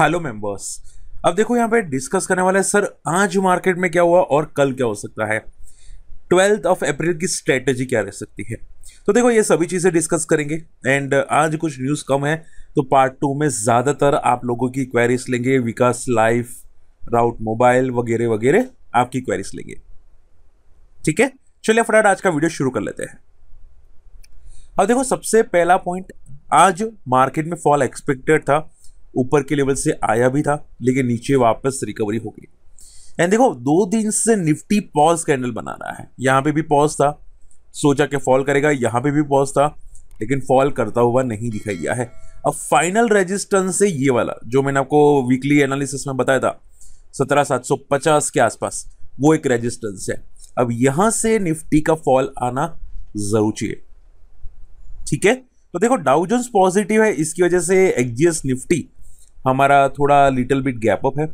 hello members अब देखो यहाँ पे डिस्कस करने वाला है सर आज मार्केट में क्या हुआ और कल क्या हो सकता है ट्वेल्थ ऑफ अप्रैल की स्ट्रेटेजी क्या रह सकती है तो देखो ये सभी चीज़ें डिस्कस करेंगे एंड uh, आज कुछ न्यूज़ कम है तो पार्ट टू में ज़्यादातर आप लोगों की क्वेरीज लेंगे विकास लाइफ राउट मोबाइल वगैरह वगैरह आपकी क्वेरीज लेंगे ठीक है चलिए फटाफट आज का वीडियो शुरू कर लेते हैं अब देखो सबसे पहला पॉइंट आज मार्केट में फॉल एक्सपेक्टेड था ऊपर के लेवल से आया भी था लेकिन नीचे वापस रिकवरी हो गई एंड देखो दो दिन से निफ्टी पॉज कैंडल बना रहा है यहाँ पे भी पॉज था सोचा कि फॉल करेगा यहाँ पे भी पॉज था लेकिन फॉल करता हुआ नहीं दिखाई दिया है अब फाइनल रेजिस्टेंस से ये वाला जो मैंने आपको वीकली एनालिसिस में बताया था सत्रह सात सौ पचास के आसपास वो एक रेजिस्टेंस है अब यहां से निफ्टी का फॉल आना जरूर चाहिए ठीक है तो देखो डाउजन्स पॉजिटिव है इसकी वजह से एक्जीएस निफ्टी हमारा थोड़ा लिटिल बिट गैप अप है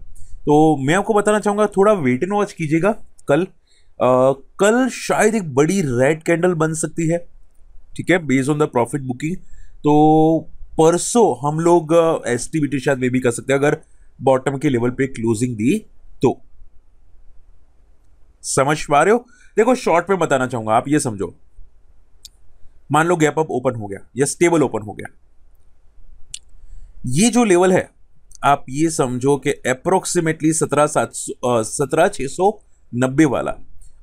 तो मैं आपको बताना चाहूँगा थोड़ा वेट एंड वॉच कीजिएगा कल आ, कल शायद एक बड़ी रेड कैंडल बन सकती है ठीक है based on the profit booking तो परसों हम लोग एस टी बी शायद वे भी कर सकते हैं अगर बॉटम के लेवल पे क्लोजिंग दी तो समझ पा रहे हो देखो शॉर्ट में बताना चाहूंगा आप ये समझो मान लो गैप अप ओपन हो गया या स्टेबल ओपन हो गया ये जो लेवल है आप ये समझो कि अप्रोक्सीमेटली सत्रह सात सौ सत्रह छः सौ नब्बे वाला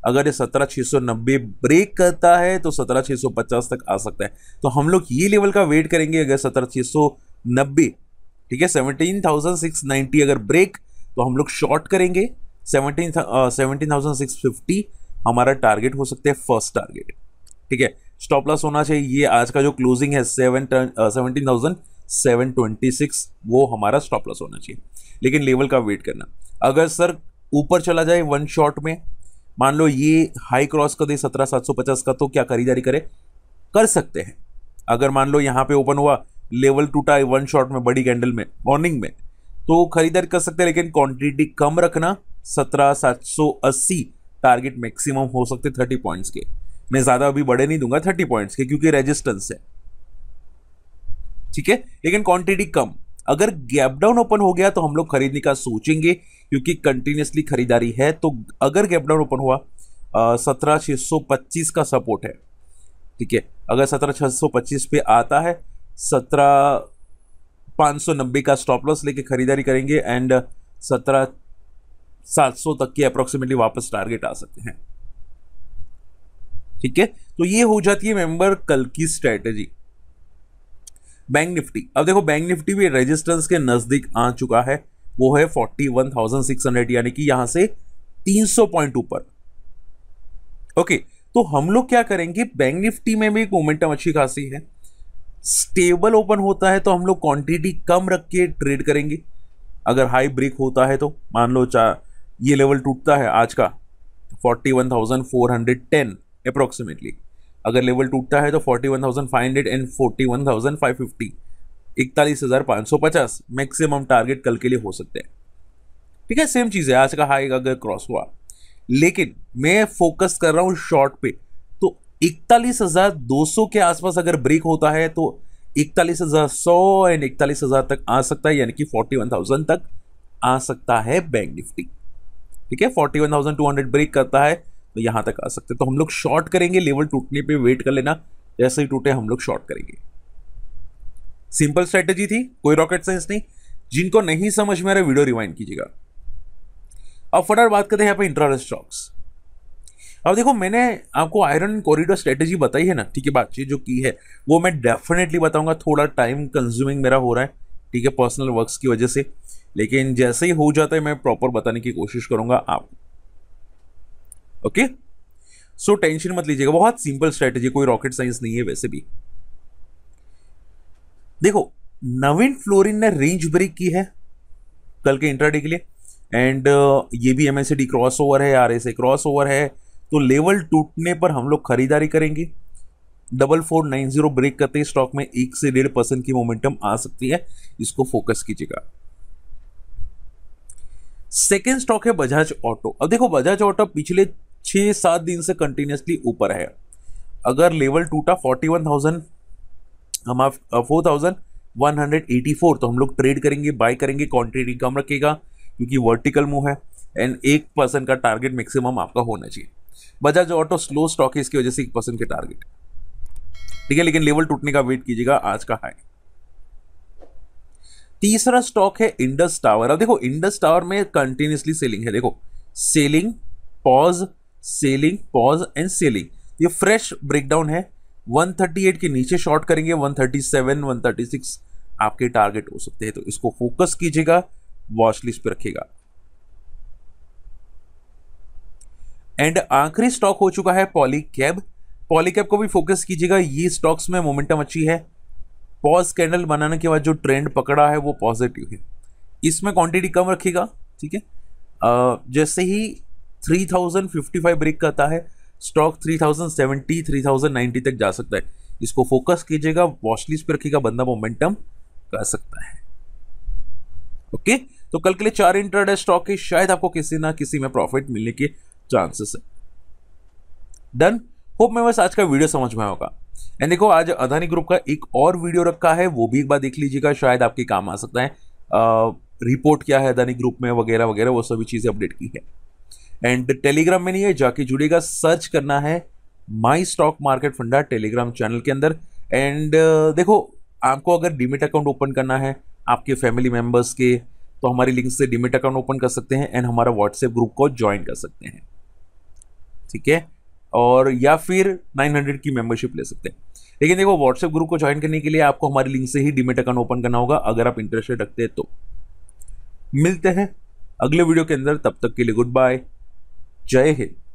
अगर ये सत्रह छः सौ नब्बे ब्रेक करता है तो सत्रह छः सौ पचास तक आ सकता है तो हम लोग ये लेवल का वेट करेंगे अगर सत्रह छः सौ नब्बे ठीक है सेवनटीन थाउजेंड सिक्स नाइन्टी अगर ब्रेक तो हम लोग शॉर्ट करेंगे seventeen seventeen thousand six fifty हमारा टारगेट हो सकता है फर्स्ट टारगेट ठीक है स्टॉप लॉस होना चाहिए ये आज का जो क्लोजिंग है सेवन सेवनटीन थाउजेंड 726 वो हमारा स्टॉप लॉस होना चाहिए लेकिन लेवल का वेट करना अगर सर ऊपर चला जाए वन शॉट में मान लो ये हाई क्रॉस कर दे सत्रह सात सौ पचास का तो क्या खरीदारी करे कर सकते हैं अगर मान लो यहाँ पे ओपन हुआ लेवल टूटा वन शॉट में बड़ी कैंडल में मॉर्निंग में तो खरीदारी कर सकते हैं लेकिन क्वांटिटी कम रखना सत्रह सात सौ अस्सी टारगेट मैक्सिमम हो सकते थर्टी पॉइंट्स के मैं ज़्यादा अभी बड़े नहीं दूंगा थर्टी पॉइंट्स के क्योंकि रेजिस्टेंस है ठीक है लेकिन क्वांटिटी कम अगर गैप डाउन ओपन हो गया तो हम लोग खरीदने का सोचेंगे क्योंकि कंटिन्यूसली खरीदारी है तो अगर गैप डाउन ओपन हुआ सत्रह छः सौ पच्चीस का सपोर्ट है ठीक है अगर सत्रह छः सौ पच्चीस पे आता है सत्रह पाँच सौ नब्बे का स्टॉप लॉस लेके खरीदारी करेंगे एंड सत्रह सात सौ तक के अप्रोक्सीमेटली वापस टारगेट आ सकते हैं ठीक है तो ये हो जाती है मेंबर कल की स्ट्रैटेजी बैंक निफ्टी अब देखो बैंक निफ्टी भी रेजिस्टेंस के नज़दीक आ चुका है वो है फोर्टी वन हंड्रेड यानी कि यहां से सौ पॉइंट ऊपर ओके तो हम लोग क्या करेंगे बैंक निफ्टी में भी एक मोमेंटम अच्छी खासी है स्टेबल ओपन होता है तो हम लोग क्वांटिटी कम रख के ट्रेड करेंगे अगर हाई ब्रेक होता है तो मान लो चा ये लेवल टूटता है आज का forty one thousand four hundred ten approximately अगर लेवल टूटता है तो forty one thousand five hundred and forty one thousand five fifty इकतालीस हज़ार पाँच सौ पचास मैक्सिमम टारगेट कल के लिए हो सकते हैं ठीक है सेम चीज़ है आज का हाई अगर क्रॉस हुआ लेकिन मैं फोकस कर रहा हूँ शॉर्ट पे तो इकतालीस हज़ार दो सौ के आसपास अगर ब्रेक होता है तो इकतालीस हज़ार सौ एंड इकतालीस हज़ार तक आ सकता है यानी कि फोर्टी वन थाउजेंड तक आ सकता है बैंक निफ्टी ठीक है forty one thousand two hundred break करता है तो यहां तक आ सकते तो हम लोग शॉर्ट करेंगे लेवल टूटने पे वेट कर लेना जैसे ही टूटे हम लोग शॉर्ट करेंगे सिंपल स्ट्रेटेजी थी कोई रॉकेट साइंस नहीं जिनको नहीं समझ में आ रहा वीडियो रिवाइंड कीजिएगा अब फटाफट बात करते हैं यहाँ पर इंट्रा स्टॉक्स अब देखो मैंने आपको आयरन कॉरिडोर स्ट्रेटेजी बताई है ना ठीक है बातचीत जो की है वो मैं डेफिनेटली बताऊंगा थोड़ा टाइम कंज्यूमिंग मेरा हो रहा है ठीक है पर्सनल वर्क्स की वजह से लेकिन जैसे ही हो जाता है मैं प्रॉपर बताने की कोशिश करूंगा आप ओके सो टेंशन मत लीजिएगा बहुत सिंपल स्ट्रेटेजी कोई रॉकेट साइंस नहीं है वैसे भी देखो नवीन फ्लोरिन ने रेंज ब्रेक की है कल के इंट्राडे के लिए एंड uh, ये भी एमएसडी क्रॉस ओवर है आर एस क्रॉस ओवर है तो लेवल टूटने पर हम लोग खरीदारी करेंगे double four nine zero break करते ही स्टॉक में एक से डेढ़ परसेंट की मोमेंटम आ सकती है इसको फोकस कीजिएगा सेकेंड स्टॉक है बजाज ऑटो अब देखो बजाज ऑटो पिछले छः सात दिन से कंटिन्यूसली ऊपर है अगर लेवल टूटा फोर्टी वन थाउजेंड हम आप four thousand one hundred eighty four तो हम लोग ट्रेड करेंगे बाय करेंगे क्वान्टिटी कम रखेगा क्योंकि वर्टिकल मूव है एंड एक परसेंट का टारगेट मैक्सिमम आपका होना चाहिए बजाज ऑटो स्लो स्टॉक है इसकी वजह से एक परसेंट के टारगेट ठीक है लेकिन लेवल टूटने का वेट कीजिएगा आज का हाई तीसरा स्टॉक है इंडस टावर अब देखो इंडस टावर में कंटिन्यूसली सेलिंग है देखो selling pause selling pause and selling ये फ्रेश ब्रेकडाउन है 138 के नीचे शॉर्ट करेंगे 137, 136 आपके टारगेट हो सकते हैं तो इसको फोकस कीजिएगा वॉच लिस्ट पर रखिएगा एंड आखिरी स्टॉक हो चुका है पॉलीकैब पॉलीकैब को भी फोकस कीजिएगा ये स्टॉक्स में मोमेंटम अच्छी है पॉज कैंडल बनाने के बाद जो ट्रेंड पकड़ा है वो पॉजिटिव है इसमें क्वांटिटी कम रखेगा ठीक है जैसे ही थ्री ब्रेक करता है स्टॉक थ्री थाउजेंड तक जा सकता है इसको फोकस कीजिएगा वॉशलिस्ट पर रखिएगा बंदा मोमेंटम कर सकता है ओके तो कल के लिए चार इंटरडे स्टॉक के शायद आपको किसी ना किसी में प्रॉफिट मिलने के चांसेस है डन होप मैं बस आज का वीडियो समझ में होगा एंड देखो आज अदानी ग्रुप का एक और वीडियो रखा है वो भी एक बार देख लीजिएगा शायद आपके काम आ सकता है आ, रिपोर्ट क्या है अदानी ग्रुप में वगैरह वगैरह वो सभी चीज़ें अपडेट की है एंड टेलीग्राम में नहीं है जाके जुड़ेगा सर्च करना है my stock market funda Telegram channel के अंदर एंड uh, देखो आपको अगर डिमिट अकाउंट ओपन करना है आपके फैमिली मेम्बर्स के तो हमारी लिंक से डिमिट अकाउंट ओपन कर सकते हैं एंड हमारा व्हाट्सएप ग्रुप को ज्वाइन कर सकते हैं ठीक है और या फिर 900 की मेंबरशिप ले सकते हैं लेकिन देखो व्हाट्सएप ग्रुप को ज्वाइन करने के लिए आपको हमारे लिंक से ही डिमिट अकाउंट ओपन करना होगा अगर आप इंटरेस्टेड रखते हैं तो मिलते हैं अगले वीडियो के अंदर तब तक के लिए गुड बाय जय हिंद